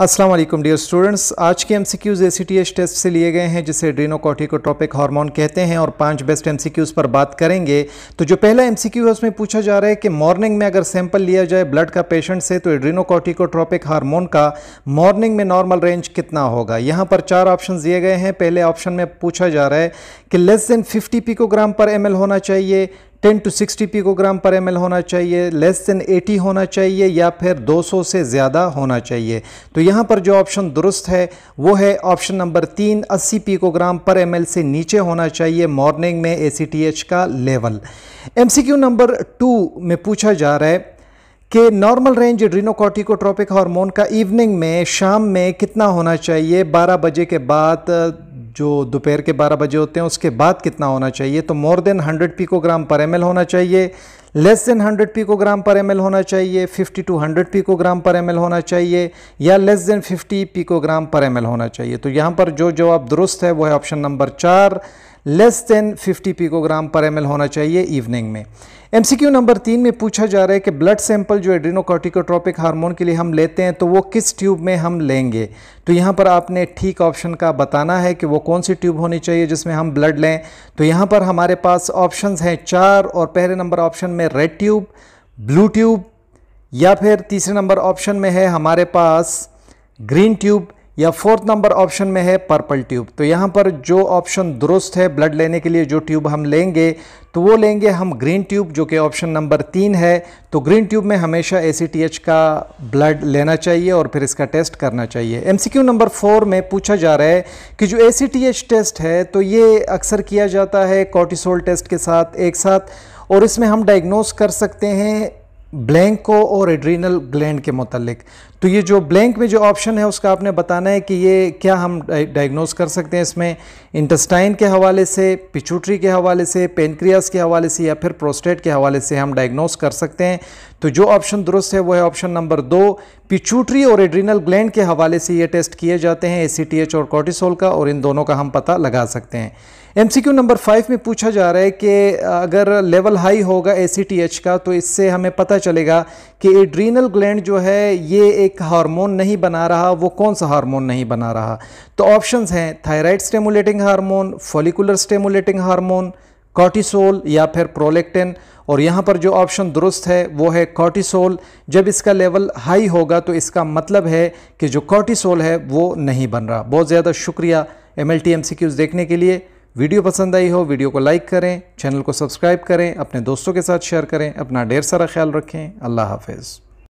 अस्सलाम वालेकुम dear students आज के एमसीक्यूज एसीटीएच टेस्ट से लिए गए हैं जिसे ड्रीनोकॉटिकोट्रोपिक हार्मोन कहते हैं और पांच बेस्ट एमसीक्यूज पर बात करेंगे तो जो पहला एमसीक्यू है उसमें पूछा जा रहा है कि मॉर्निंग में अगर सैंपल लिया जाए ब्लड का पेशेंट से तो एड्रीनोकॉटिकोट्रोपिक हार्मोन का मॉर्निंग में नॉर्मल रेंज कितना होगा यहाँ पर चार ऑप्शन दिए गए हैं पहले ऑप्शन में पूछा जा रहा है कि less than fifty picogram per M होना चाहिए 10 टू 60 पिकोग्राम पर एम होना चाहिए लेस देन 80 होना चाहिए या फिर 200 से ज़्यादा होना चाहिए तो यहाँ पर जो ऑप्शन दुरुस्त है वो है ऑप्शन नंबर तीन 80 पिकोग्राम पर एम से नीचे होना चाहिए मॉर्निंग में ए का लेवल एम नंबर टू में पूछा जा रहा है कि नॉर्मल रेंज ड्रीनोकॉटिकोट्रॉपिक हार्मोन का इवनिंग में शाम में कितना होना चाहिए 12 बजे के बाद जो दोपहर के 12 बजे होते हैं उसके बाद कितना होना चाहिए तो more than 100 picogram per M होना चाहिए less than 100 picogram per M होना चाहिए 50 टू 100 पिकोग्राम पर एम होना चाहिए या less than 50 picogram per M होना चाहिए तो यहाँ पर जो जवाब दुरुस्त है वो है ऑप्शन नंबर चार less than 50 picogram per M होना चाहिए इवनिंग में एमसीक्यू नंबर तीन में पूछा जा रहा है कि ब्लड सैंपल जो एड्रिनोकॉर्टिकोट्रॉपिक हार्मोन के लिए हम लेते हैं तो वो किस ट्यूब में हम लेंगे तो यहाँ पर आपने ठीक ऑप्शन का बताना है कि वो कौन सी ट्यूब होनी चाहिए जिसमें हम ब्लड लें तो यहाँ पर हमारे पास ऑप्शन हैं चार और पहले नंबर ऑप्शन में रेड ट्यूब ब्लू ट्यूब या फिर तीसरे नंबर ऑप्शन में है हमारे पास ग्रीन ट्यूब या फोर्थ नंबर ऑप्शन में है पर्पल ट्यूब तो यहाँ पर जो ऑप्शन दुरुस्त है ब्लड लेने के लिए जो ट्यूब हम लेंगे तो वो लेंगे हम ग्रीन ट्यूब जो कि ऑप्शन नंबर तीन है तो ग्रीन ट्यूब में हमेशा ए का ब्लड लेना चाहिए और फिर इसका टेस्ट करना चाहिए एम नंबर फोर में पूछा जा रहा है कि जो ए टेस्ट है तो ये अक्सर किया जाता है कॉटिसोल टेस्ट के साथ एक साथ और इसमें हम डायग्नोस कर सकते हैं ब्लैंको और एड्रीनल ग्लैंड के मतलब तो ये जो ब्लैंक में जो ऑप्शन है उसका आपने बताना है कि ये क्या हम डायग्नोस कर सकते हैं इसमें इंटस्टाइन के हवाले से पिचूटरी के हवाले से पेनक्रियास के हवाले से या फिर प्रोस्टेट के हवाले से हम डायग्नोस कर सकते हैं तो जो ऑप्शन दुरुस्त है वो है ऑप्शन नंबर दो पिचूटरी और एड्रीनल ग्लैंड के हवाले से ये टेस्ट किए जाते हैं एसीटीएच और कॉर्टिसोल का और इन दोनों का हम पता लगा सकते हैं एमसीक्यू नंबर फाइव में पूछा जा रहा है कि अगर लेवल हाई होगा एसीटीएच का तो इससे हमें पता चलेगा कि एड्रीनल ग्लैंड जो है ये एक हार्मोन नहीं बना रहा वो कौन सा हार्मोन नहीं बना रहा तो ऑप्शंस हैं thyroid stimulating hormone follicular stimulating hormone cortisol या फिर प्रोलेक्टिन और यहाँ पर जो ऑप्शन दुरुस्त है वो है कॉर्टिसोल जब इसका लेवल हाई होगा तो इसका मतलब है कि जो कॉर्टिसोल है वो नहीं बन रहा बहुत ज़्यादा शुक्रिया एम एल देखने के लिए वीडियो पसंद आई हो वीडियो को लाइक करें चैनल को सब्सक्राइब करें अपने दोस्तों के साथ शेयर करें अपना ढेर सारा ख्याल रखें अल्लाह हाफिज़